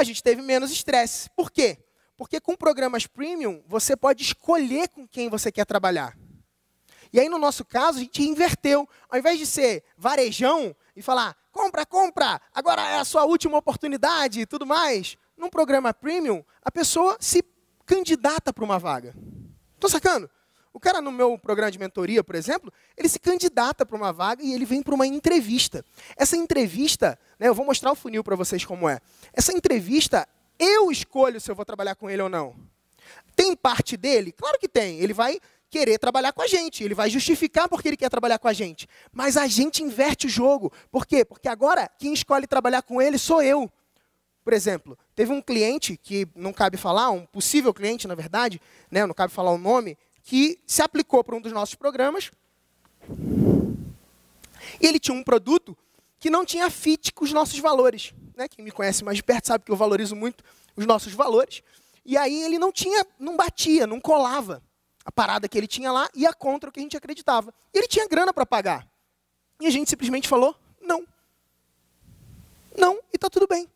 a gente teve menos estresse. Por quê? Porque com programas premium, você pode escolher com quem você quer trabalhar. E aí, no nosso caso, a gente inverteu. Ao invés de ser varejão e falar, compra, compra, agora é a sua última oportunidade e tudo mais, num programa premium, a pessoa se candidata para uma vaga. Estou sacando? O cara no meu programa de mentoria, por exemplo, ele se candidata para uma vaga e ele vem para uma entrevista. Essa entrevista, né, eu vou mostrar o funil para vocês como é. Essa entrevista, eu escolho se eu vou trabalhar com ele ou não. Tem parte dele? Claro que tem. Ele vai querer trabalhar com a gente, ele vai justificar porque ele quer trabalhar com a gente. Mas a gente inverte o jogo. Por quê? Porque agora quem escolhe trabalhar com ele sou eu. Por exemplo, teve um cliente que não cabe falar, um possível cliente, na verdade, né, não cabe falar o nome, que se aplicou para um dos nossos programas. E ele tinha um produto que não tinha fit com os nossos valores. Né? Quem me conhece mais de perto sabe que eu valorizo muito os nossos valores. E aí ele não tinha, não batia, não colava a parada que ele tinha lá e a contra o que a gente acreditava. E ele tinha grana para pagar. E a gente simplesmente falou: "Não. Não, e está tudo bem.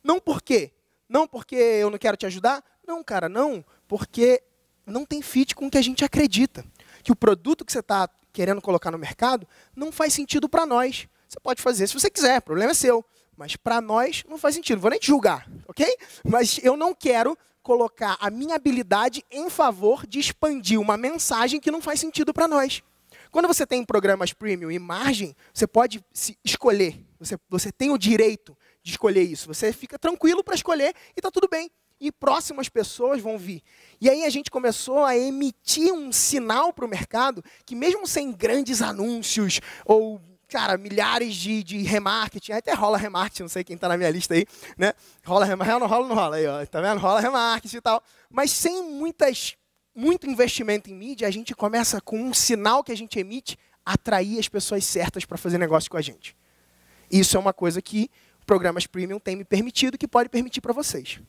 Não por quê? Não porque eu não quero te ajudar? Não, cara, não, porque não tem fit com o que a gente acredita. Que o produto que você está querendo colocar no mercado não faz sentido para nós. Você pode fazer se você quiser, o problema é seu. Mas para nós não faz sentido. Vou nem te julgar, ok? Mas eu não quero colocar a minha habilidade em favor de expandir uma mensagem que não faz sentido para nós. Quando você tem programas premium e margem, você pode escolher. Você, você tem o direito de escolher isso. Você fica tranquilo para escolher e está tudo bem e próximas pessoas vão vir. E aí a gente começou a emitir um sinal para o mercado que, mesmo sem grandes anúncios ou, cara, milhares de, de remarketing, até rola remarketing, não sei quem está na minha lista aí, né? Rola remarketing, não rola, não rola aí, ó, tá vendo? Rola remarketing e tal. Mas sem muitas, muito investimento em mídia, a gente começa com um sinal que a gente emite atrair as pessoas certas para fazer negócio com a gente. Isso é uma coisa que programas premium têm me permitido que pode permitir para vocês.